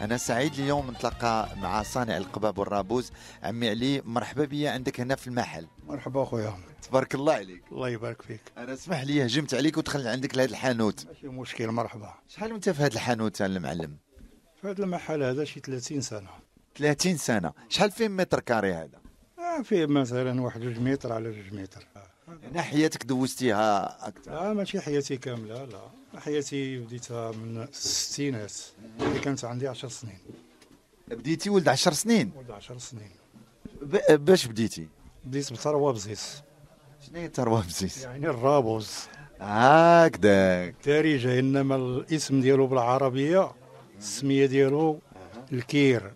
انا سعيد اليوم نتلقى مع صانع القباب والرابوز عمي علي مرحبا بيا عندك هنا في المحل مرحبا اخويا تبارك الله عليك الله يبارك فيك انا اسمح لي هجمت عليك ودخلت عندك لهذا الحانوت ماشي مشكل مرحبا شحال انت في هذا الحانوت المعلم في هذا المحل هذا شي 30 سنه 30 سنه شحال فيه متر كاري هذا في مثلا واحد جوج متر على جوج متر يعني حياتك دوزتيها اكثر لا ماشي حياتي كامله لا حياتي بديتها من الستينات اللي كانت عندي 10 سنين بديتي ولد 10 سنين ولد 10 سنين باش بديتي بديت بثروه بزيس شنو هي الثروه بزيس يعني الرابوز هكذاك آه، دارجة انما الاسم ديالو بالعربيه السميه ديالو الكير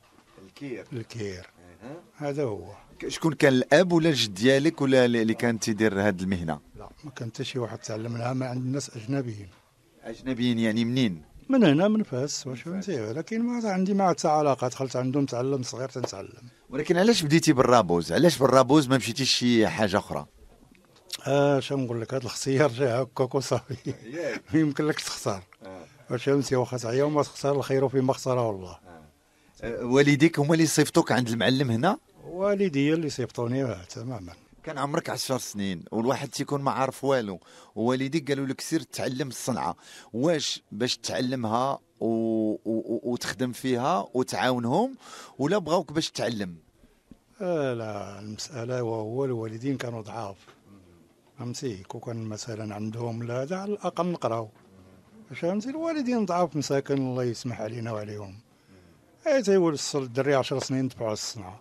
الكير الكير هذا هو شكون كان الاب ولا الجد ديالك ولا اللي كان تيدير هذه المهنه لا ما كان حتى شي واحد تعلم لها ما عند الناس اجنبيين اجنبيين يعني منين من هنا من فاس واش فهمتي ولكن ما عندي ما حتى علاقه دخلت عندهم تعلم صغير تنتعلم ولكن علاش بديتي بالرابوز علاش بالرابوز ما مشيتيش شي حاجه اخرى اه شنو نقول لك هذا الاختيار جاي هكاك وصافي ما يمكن لك تختار آه. واش فهمتي واخا تعيا وما تخسر الخير فيما خسره الله والديك هما اللي صيفطوك عند المعلم هنا والدي اللي صيفطوني تماما كان عمرك عشر سنين والواحد تيكون ما عارف والو ووالديك قالوا لك سير تعلم الصنعه واش باش تعلمها و... و... وتخدم فيها وتعاونهم ولا بغاوك باش تعلم آه، لا المساله وهو الوالدين كانوا ضعاف فهمتي كون كان مثلا عندهم لا على الاقل نقراو فهمتي الوالدين ضعاف مساكن الله يسمح علينا وعليهم الصل الدري 10 سنين تبع الصنعه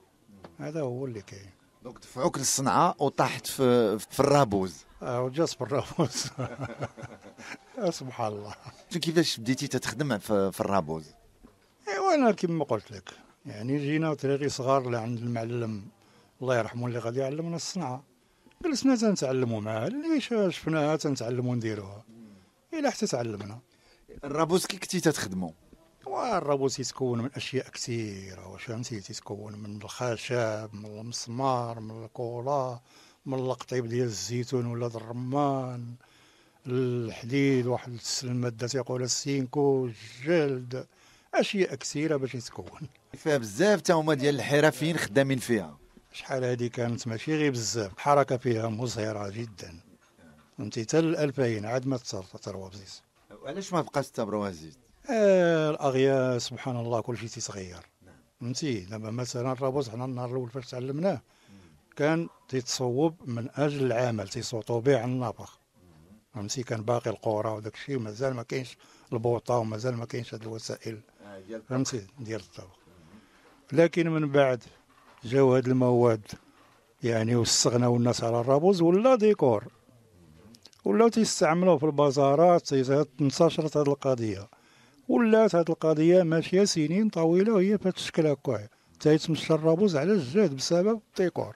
هذا هو اللي كاين دونك دفعوك للصنعه وطاحت في في الرابوز اه وجاس بالرابوز سبحان الله كيفاش بديتي تتخدم في, في الرابوز ايوا انا كما قلت لك يعني جينا دراري صغار لعند المعلم الله يرحمه اللي غادي يعلمنا الصنعه جلسنا تنتعلموا معاه اللي شفناها تنتعلموا نديروها الى حتى تعلمنا الرابوز كي كنتي تتخدموا والربوز يتكون من أشياء كثيرة واش نسيت يتكون من الخشب من المسمار من الكولا من القطيب ديال الزيتون ولا الرمان الحديد واحد المادة تيقولها السينكو الجلد أشياء كثيرة باش يتكون فيها بزاف تا هما ديال الحرفيين خدامين فيها شحال هذه كانت ماشي غير بزاف الحركة فيها مزهرة جدا فهمتي حتى الألفين عاد ما تروى بزيز علاش ما بقاش تبروها زيت الاغيار سبحان الله كل شيء تيتغير نعم. فهمتي دابا مثلا الرابوز حنا النهار الاول فاش تعلمناه كان تيتصوب من اجل العمل تيصوتو به على النفخ فهمتي كان باقي القرى وداك الشيء ومازال ما كاينش البوطه ومازال ما كاينش هاد الوسائل آه، فهمتي ديال الطبخ لكن من بعد جاو هاد المواد يعني واستغناو الناس على الرابوز ولا ديكور ولاو تيستعملوه في البازارات تنتشرت هاد القضيه ولات هاد القضيه ماشيه سنين طويله وهي في الشكل هكا يتمشى الرابوز على الجهد بسبب الديكور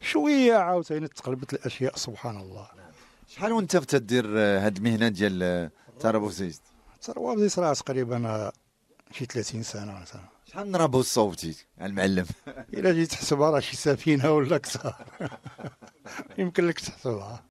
شويه عاوتاني تقلبت الاشياء سبحان الله شحال وانت تدير هاد المهنه ديال الترابوزيست الترابوزيست راه تقريبا شي 30 سنه مثلا شحال من رابوز صوبتي المعلم الا جيت تحسبها راه شي سفينه ولا اكثر يمكن لك تحسبها